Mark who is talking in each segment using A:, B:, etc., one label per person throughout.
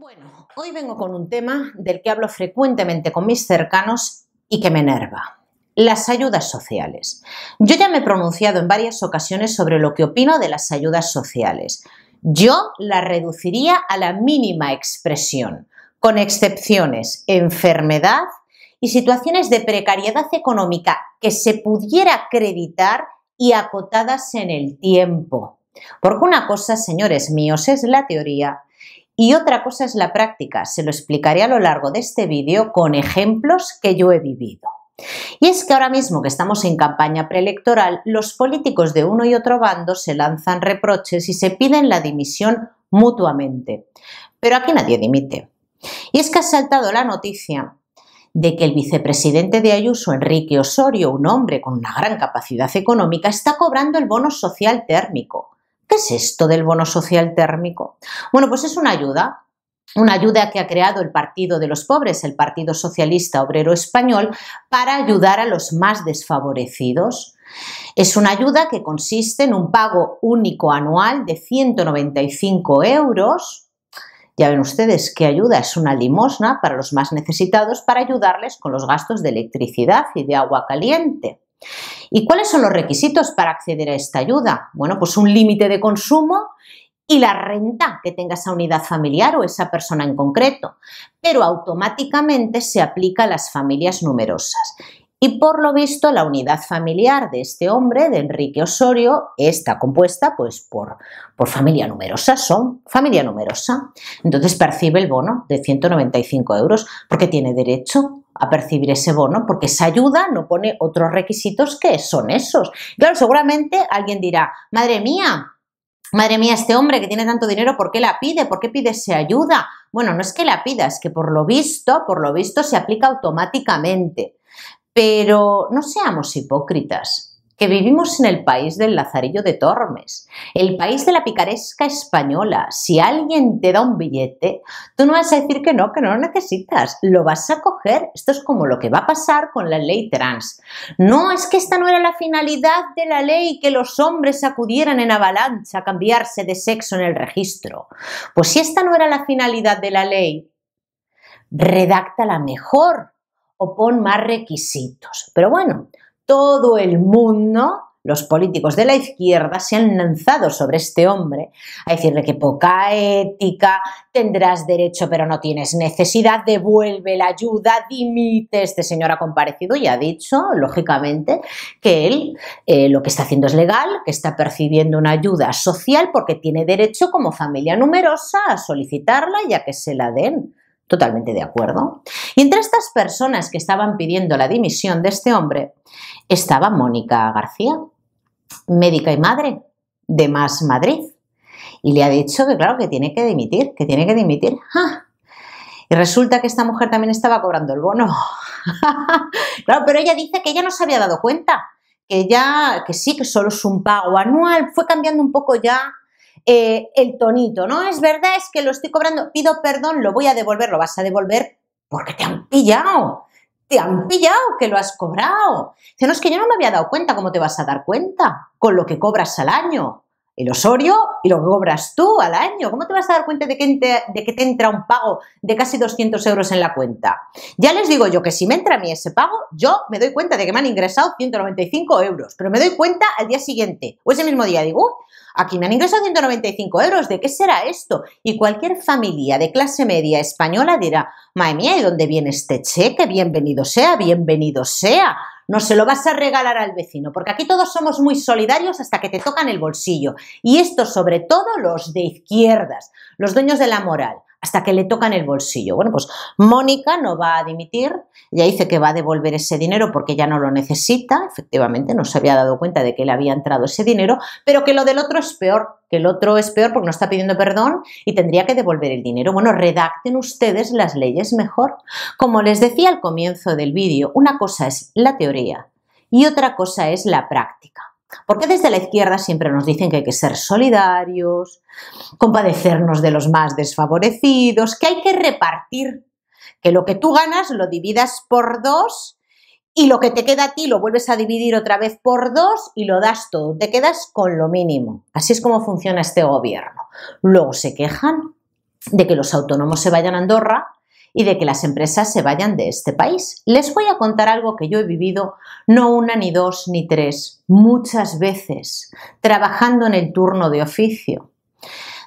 A: Bueno, hoy vengo con un tema del que hablo frecuentemente con mis cercanos y que me enerva. Las ayudas sociales. Yo ya me he pronunciado en varias ocasiones sobre lo que opino de las ayudas sociales. Yo las reduciría a la mínima expresión, con excepciones, enfermedad y situaciones de precariedad económica que se pudiera acreditar y acotadas en el tiempo. Porque una cosa, señores míos, es la teoría y otra cosa es la práctica. Se lo explicaré a lo largo de este vídeo con ejemplos que yo he vivido. Y es que ahora mismo que estamos en campaña preelectoral, los políticos de uno y otro bando se lanzan reproches y se piden la dimisión mutuamente. Pero aquí nadie dimite. Y es que ha saltado la noticia de que el vicepresidente de Ayuso, Enrique Osorio, un hombre con una gran capacidad económica, está cobrando el bono social térmico. ¿Qué es esto del bono social térmico? Bueno, pues es una ayuda una ayuda que ha creado el Partido de los Pobres, el Partido Socialista Obrero Español, para ayudar a los más desfavorecidos. Es una ayuda que consiste en un pago único anual de 195 euros. Ya ven ustedes qué ayuda, es una limosna para los más necesitados para ayudarles con los gastos de electricidad y de agua caliente. ¿Y cuáles son los requisitos para acceder a esta ayuda? Bueno, pues un límite de consumo y la renta que tenga esa unidad familiar o esa persona en concreto, pero automáticamente se aplica a las familias numerosas. Y por lo visto la unidad familiar de este hombre, de Enrique Osorio, está compuesta pues por, por familia numerosa, son familia numerosa. Entonces percibe el bono de 195 euros porque tiene derecho a percibir ese bono, porque esa ayuda no pone otros requisitos que son esos. Claro, seguramente alguien dirá, madre mía, madre mía, este hombre que tiene tanto dinero, ¿por qué la pide? ¿Por qué pide esa ayuda? Bueno, no es que la pida, es que por lo visto, por lo visto se aplica automáticamente. Pero no seamos hipócritas que vivimos en el país del Lazarillo de Tormes, el país de la picaresca española. Si alguien te da un billete, tú no vas a decir que no, que no lo necesitas, lo vas a coger. Esto es como lo que va a pasar con la ley trans. No, es que esta no era la finalidad de la ley, que los hombres acudieran en avalancha a cambiarse de sexo en el registro. Pues si esta no era la finalidad de la ley, la mejor o pon más requisitos. Pero bueno, todo el mundo, los políticos de la izquierda, se han lanzado sobre este hombre a decirle que poca ética, tendrás derecho pero no tienes necesidad, devuelve la ayuda, dimite. Este señor ha comparecido y ha dicho, lógicamente, que él eh, lo que está haciendo es legal, que está percibiendo una ayuda social porque tiene derecho como familia numerosa a solicitarla y a que se la den. Totalmente de acuerdo. Y entre estas personas que estaban pidiendo la dimisión de este hombre estaba Mónica García, médica y madre de Más Madrid. Y le ha dicho que, claro, que tiene que dimitir, que tiene que dimitir. Y resulta que esta mujer también estaba cobrando el bono. claro, pero ella dice que ella no se había dado cuenta, que ya, que sí, que solo es un pago anual. Fue cambiando un poco ya eh, el tonito, ¿no? Es verdad, es que lo estoy cobrando, pido perdón, lo voy a devolver, lo vas a devolver porque te han pillado, te han pillado que lo has cobrado. Dice, no, es que yo no me había dado cuenta, ¿cómo te vas a dar cuenta con lo que cobras al año? El Osorio y lo cobras tú al año. ¿Cómo te vas a dar cuenta de que, te, entra un pago de casi 200 euros en la cuenta? Ya les digo yo que si me entra a mí ese pago, yo me doy cuenta de que me han ingresado 195 euros, pero me doy cuenta al día siguiente o ese mismo día digo, aquí me han ingresado 195 euros, ¿de qué será esto? Y cualquier familia de clase media española dirá, madre mía, ¿y dónde viene este cheque? Bienvenido sea, bienvenido sea no se lo vas a regalar al vecino, porque aquí todos somos muy solidarios hasta que te tocan el bolsillo. Y esto sobre sobre todo los de izquierdas, los dueños de la moral, hasta que le tocan el bolsillo. Bueno, pues Mónica no va a dimitir, ya dice que va a devolver ese dinero porque ya no lo necesita, efectivamente no se había dado cuenta de que le había entrado ese dinero, pero que lo del otro es peor, que el otro es peor porque no está pidiendo perdón y tendría que devolver el dinero. Bueno, redacten ustedes las leyes mejor. Como les decía al comienzo del vídeo, una cosa es la teoría y otra cosa es la práctica. Porque desde la izquierda siempre nos dicen que hay que ser solidarios, compadecernos de los más desfavorecidos, que hay que repartir, que lo que tú ganas lo dividas por dos y lo que te queda a ti lo vuelves a dividir otra vez por dos y lo das todo, te quedas con lo mínimo. Así es como funciona este gobierno. Luego se quejan de que los autónomos se vayan a Andorra y de que las empresas se vayan de este país. Les voy a contar algo que yo he vivido no una, ni dos, ni tres, muchas veces, trabajando en el turno de oficio.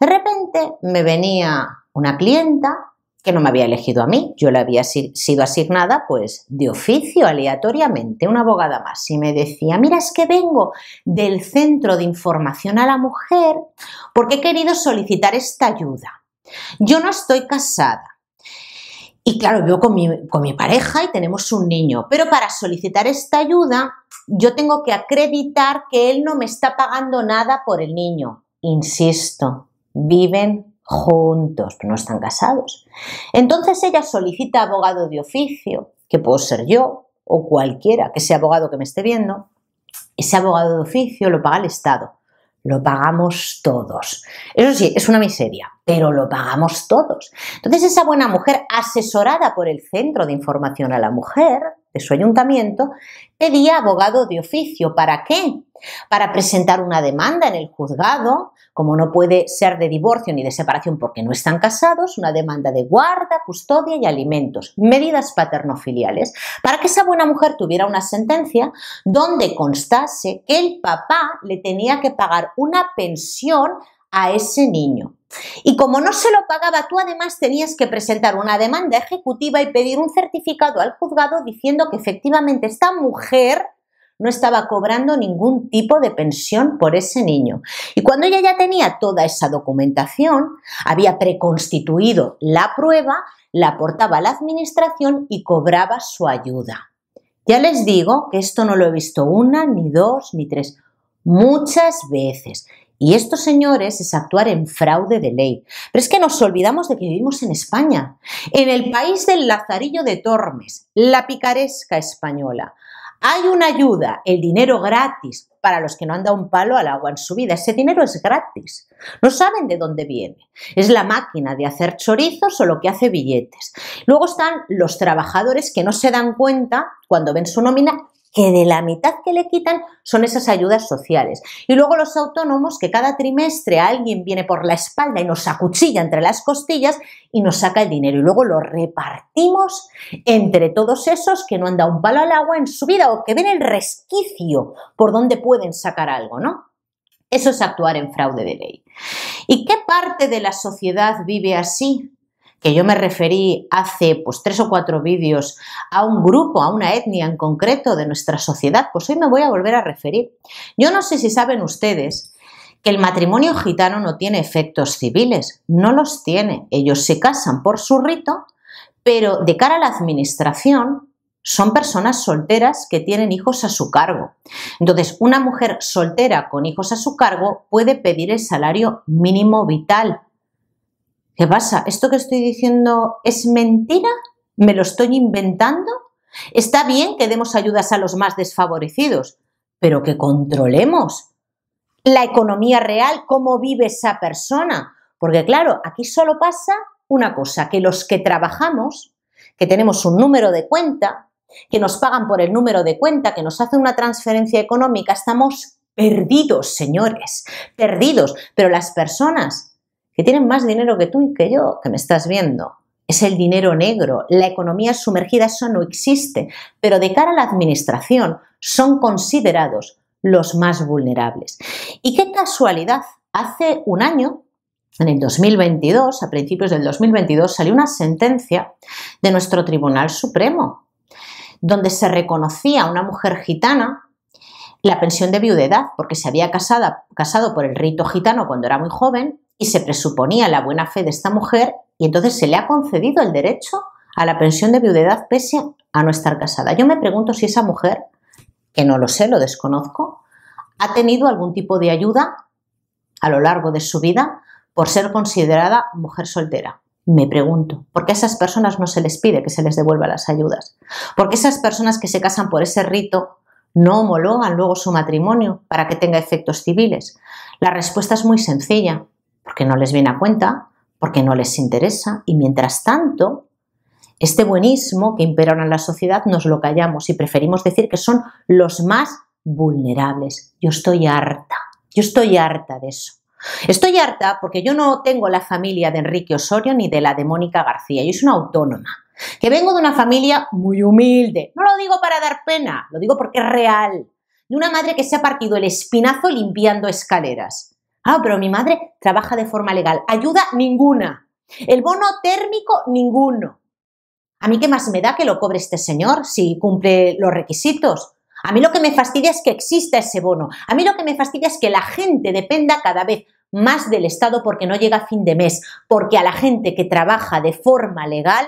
A: De repente me venía una clienta que no me había elegido a mí, yo la había sido asignada pues de oficio aleatoriamente, una abogada más, y me decía, mira, es que vengo del Centro de Información a la Mujer porque he querido solicitar esta ayuda. Yo no estoy casada, y claro, vivo con mi, con mi pareja y tenemos un niño, pero para solicitar esta ayuda yo tengo que acreditar que él no me está pagando nada por el niño. Insisto, viven juntos, no están casados. Entonces ella solicita abogado de oficio, que puedo ser yo o cualquiera que sea abogado que me esté viendo. Ese abogado de oficio lo paga el Estado. Lo pagamos todos. Eso sí, es una miseria, pero lo pagamos todos. Entonces esa buena mujer, asesorada por el Centro de Información a la Mujer, de su ayuntamiento, pedía abogado de oficio. ¿Para qué? Para presentar una demanda en el juzgado, como no puede ser de divorcio ni de separación porque no están casados, una demanda de guarda, custodia y alimentos, medidas paternofiliales, para que esa buena mujer tuviera una sentencia donde constase que el papá le tenía que pagar una pensión a ese niño. Y como no se lo pagaba, tú además tenías que presentar una demanda ejecutiva y pedir un certificado al juzgado diciendo que efectivamente esta mujer no estaba cobrando ningún tipo de pensión por ese niño. Y cuando ella ya tenía toda esa documentación, había preconstituido la prueba, la aportaba a la administración y cobraba su ayuda. Ya les digo que esto no lo he visto una, ni dos, ni tres, muchas veces. Y estos señores es actuar en fraude de ley. Pero es que nos olvidamos de que vivimos en España, en el país del Lazarillo de Tormes, la picaresca española. Hay una ayuda, el dinero gratis, para los que no han dado un palo al agua en su vida. Ese dinero es gratis. No saben de dónde viene. Es la máquina de hacer chorizos o lo que hace billetes. Luego están los trabajadores que no se dan cuenta cuando ven su nómina que de la mitad que le quitan son esas ayudas sociales. Y luego los autónomos, que cada trimestre alguien viene por la espalda y nos acuchilla entre las costillas y nos saca el dinero. Y luego lo repartimos entre todos esos que no han dado un palo al agua en su vida o que ven el resquicio por donde pueden sacar algo, ¿no? Eso es actuar en fraude de ley. ¿Y qué parte de la sociedad vive así? que yo me referí hace pues tres o cuatro vídeos a un grupo, a una etnia en concreto de nuestra sociedad, pues hoy me voy a volver a referir. Yo no sé si saben ustedes que el matrimonio gitano no tiene efectos civiles, no los tiene. Ellos se casan por su rito, pero de cara a la administración son personas solteras que tienen hijos a su cargo. Entonces, una mujer soltera con hijos a su cargo puede pedir el salario mínimo vital ¿Qué pasa? ¿Esto que estoy diciendo es mentira? ¿Me lo estoy inventando? Está bien que demos ayudas a los más desfavorecidos, pero que controlemos la economía real, cómo vive esa persona. Porque claro, aquí solo pasa una cosa, que los que trabajamos, que tenemos un número de cuenta, que nos pagan por el número de cuenta, que nos hacen una transferencia económica, estamos perdidos, señores, perdidos. Pero las personas que tienen más dinero que tú y que yo, que me estás viendo. Es el dinero negro, la economía sumergida, eso no existe, pero de cara a la administración son considerados los más vulnerables. Y qué casualidad, hace un año, en el 2022, a principios del 2022, salió una sentencia de nuestro Tribunal Supremo, donde se reconocía a una mujer gitana la pensión de viudedad, porque se había casado por el rito gitano cuando era muy joven y se presuponía la buena fe de esta mujer y entonces se le ha concedido el derecho a la pensión de viudedad pese a no estar casada. Yo me pregunto si esa mujer, que no lo sé, lo desconozco, ha tenido algún tipo de ayuda a lo largo de su vida por ser considerada mujer soltera. Me pregunto, ¿por qué a esas personas no se les pide que se les devuelva las ayudas? ¿Por qué esas personas que se casan por ese rito no homologan luego su matrimonio para que tenga efectos civiles? La respuesta es muy sencilla porque no les viene a cuenta, porque no les interesa y mientras tanto este buenismo que impera en la sociedad nos lo callamos y preferimos decir que son los más vulnerables. Yo estoy harta, yo estoy harta de eso. Estoy harta porque yo no tengo la familia de Enrique Osorio ni de la de Mónica García, yo soy una autónoma, que vengo de una familia muy humilde. No lo digo para dar pena, lo digo porque es real. De una madre que se ha partido el espinazo limpiando escaleras Ah, pero mi madre trabaja de forma legal. Ayuda ninguna. El bono térmico ninguno. A mí qué más me da que lo cobre este señor si cumple los requisitos. A mí lo que me fastidia es que exista ese bono. A mí lo que me fastidia es que la gente dependa cada vez más del Estado porque no llega a fin de mes, porque a la gente que trabaja de forma legal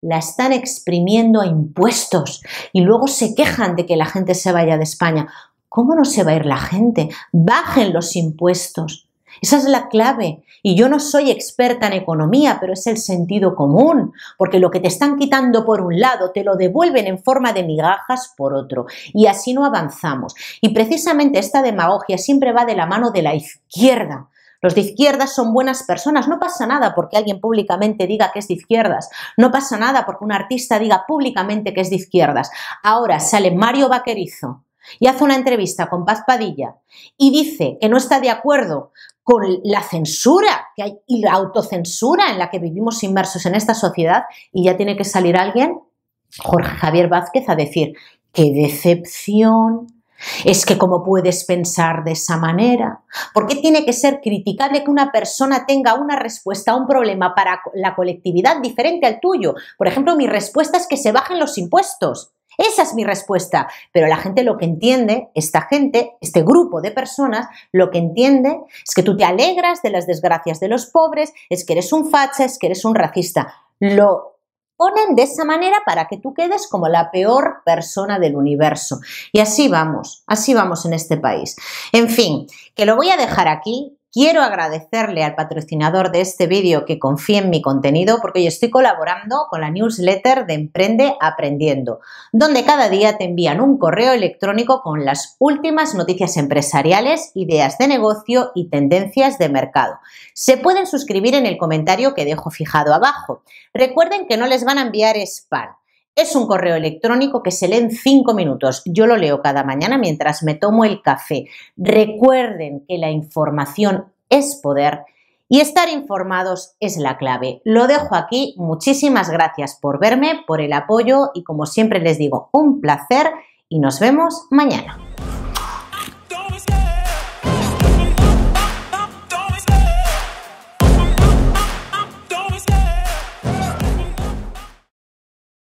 A: la están exprimiendo a impuestos y luego se quejan de que la gente se vaya de España. ¿Cómo no se va a ir la gente? Bajen los impuestos. Esa es la clave. Y yo no soy experta en economía, pero es el sentido común, porque lo que te están quitando por un lado, te lo devuelven en forma de migajas por otro. Y así no avanzamos. Y precisamente esta demagogia siempre va de la mano de la izquierda. Los de izquierdas son buenas personas. No pasa nada porque alguien públicamente diga que es de izquierdas. No pasa nada porque un artista diga públicamente que es de izquierdas. Ahora sale Mario Vaquerizo, y hace una entrevista con Paz Padilla y dice que no está de acuerdo con la censura que hay y la autocensura en la que vivimos inmersos en esta sociedad y ya tiene que salir alguien, Jorge Javier Vázquez, a decir, qué decepción, es que cómo puedes pensar de esa manera. ¿Por qué tiene que ser criticable que una persona tenga una respuesta a un problema para la colectividad diferente al tuyo? Por ejemplo, mi respuesta es que se bajen los impuestos. Esa es mi respuesta. Pero la gente lo que entiende, esta gente, este grupo de personas, lo que entiende es que tú te alegras de las desgracias de los pobres, es que eres un facha, es que eres un racista. Lo ponen de esa manera para que tú quedes como la peor persona del universo. Y así vamos, así vamos en este país. En fin, que lo voy a dejar aquí, Quiero agradecerle al patrocinador de este vídeo que confíe en mi contenido porque yo estoy colaborando con la newsletter de Emprende Aprendiendo, donde cada día te envían un correo electrónico con las últimas noticias empresariales, ideas de negocio y tendencias de mercado. Se pueden suscribir en el comentario que dejo fijado abajo. Recuerden que no les van a enviar spam es un correo electrónico que se lee en cinco minutos. Yo lo leo cada mañana mientras me tomo el café. Recuerden que la información es poder y estar informados es la clave. Lo dejo aquí. Muchísimas gracias por verme, por el apoyo y como siempre les digo, un placer y nos vemos mañana.